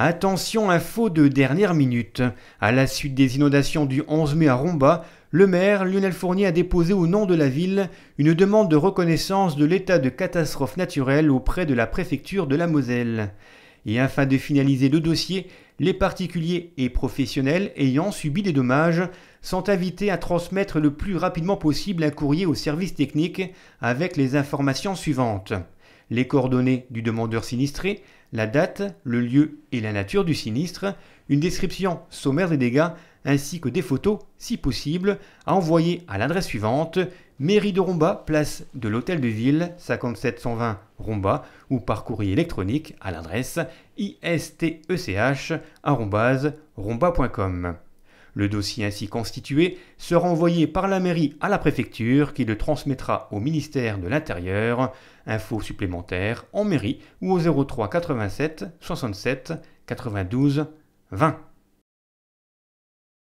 Attention info de dernière minute. À la suite des inondations du 11 mai à Romba, le maire Lionel Fournier a déposé au nom de la ville une demande de reconnaissance de l'état de catastrophe naturelle auprès de la préfecture de la Moselle. Et afin de finaliser le dossier, les particuliers et professionnels ayant subi des dommages sont invités à transmettre le plus rapidement possible un courrier au service technique avec les informations suivantes les coordonnées du demandeur sinistré, la date, le lieu et la nature du sinistre, une description sommaire des dégâts ainsi que des photos, si possible, à envoyer à l'adresse suivante Mairie de Romba, place de l'Hôtel de Ville, 5720 Romba, ou par courrier électronique à l'adresse istech.romba.com. Le dossier ainsi constitué sera envoyé par la mairie à la préfecture qui le transmettra au ministère de l'Intérieur. Infos supplémentaires en mairie ou au 03 87 67 92 20.